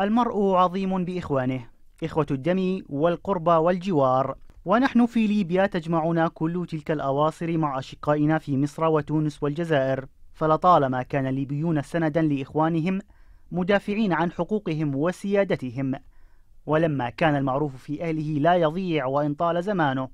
المرء عظيم بإخوانه إخوة الدم والقربى والجوار ونحن في ليبيا تجمعنا كل تلك الأواصر مع أشقائنا في مصر وتونس والجزائر فلطالما كان الليبيون سندا لإخوانهم مدافعين عن حقوقهم وسيادتهم ولما كان المعروف في أهله لا يضيع وإن طال زمانه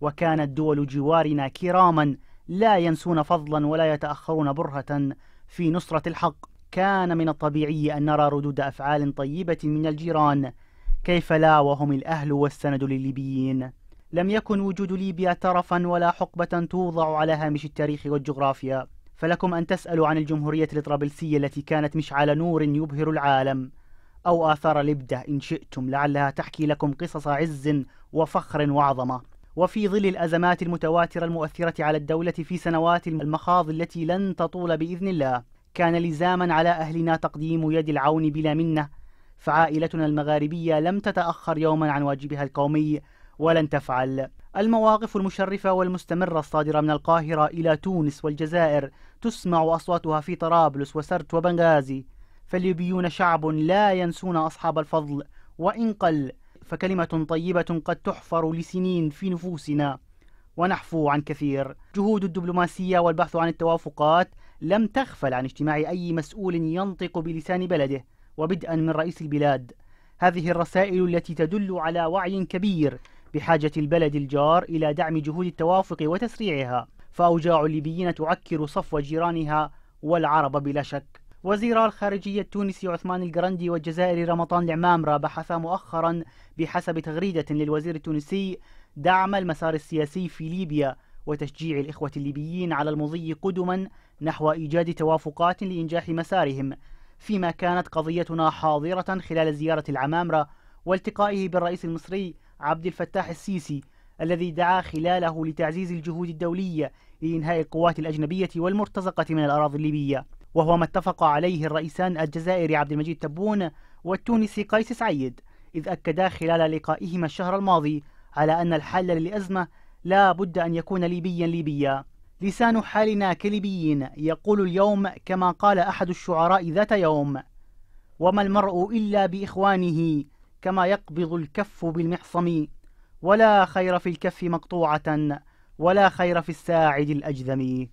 وكانت دول جوارنا كراما لا ينسون فضلا ولا يتأخرون برهة في نصرة الحق كان من الطبيعي أن نرى ردود أفعال طيبة من الجيران كيف لا وهم الأهل والسند للليبيين لم يكن وجود ليبيا ترفا ولا حقبة توضع على هامش التاريخ والجغرافيا فلكم أن تسألوا عن الجمهورية الطرابلسية التي كانت مشعل نور يبهر العالم أو آثار لبدة إن شئتم لعلها تحكي لكم قصص عز وفخر وعظمة وفي ظل الأزمات المتواترة المؤثرة على الدولة في سنوات المخاض التي لن تطول بإذن الله كان لزاما على أهلنا تقديم يد العون بلا منة فعائلتنا المغاربية لم تتأخر يوما عن واجبها القومي ولن تفعل المواقف المشرفة والمستمرة الصادرة من القاهرة إلى تونس والجزائر تسمع أصواتها في طرابلس وسرت وبنغازي فالليبيون شعب لا ينسون أصحاب الفضل وإن قل فكلمة طيبة قد تحفر لسنين في نفوسنا ونحفو عن كثير جهود الدبلوماسية والبحث عن التوافقات لم تغفل عن اجتماع أي مسؤول ينطق بلسان بلده وبدءا من رئيس البلاد هذه الرسائل التي تدل على وعي كبير بحاجة البلد الجار إلى دعم جهود التوافق وتسريعها فأوجاع الليبيين تعكر صفو جيرانها والعرب بلا شك وزيرا الخارجية التونسي عثمان الجرندي والجزائري رمضان العمامرة بحثا مؤخرا بحسب تغريدة للوزير التونسي دعم المسار السياسي في ليبيا وتشجيع الإخوة الليبيين على المضي قدما نحو إيجاد توافقات لإنجاح مسارهم فيما كانت قضيتنا حاضرة خلال زيارة العمامرة والتقائه بالرئيس المصري عبد الفتاح السيسي الذي دعا خلاله لتعزيز الجهود الدولية لإنهاء القوات الأجنبية والمرتزقة من الأراضي الليبية وهو ما اتفق عليه الرئيسان الجزائري عبد المجيد تبون والتونسي قيس سعيد إذ أكدا خلال لقائهما الشهر الماضي على أن الحل للأزمة لا بد أن يكون ليبيا ليبيا لسان حالنا كليبيين يقول اليوم كما قال أحد الشعراء ذات يوم وما المرء إلا بإخوانه كما يقبض الكف بالمحصم ولا خير في الكف مقطوعة ولا خير في الساعد الأجذم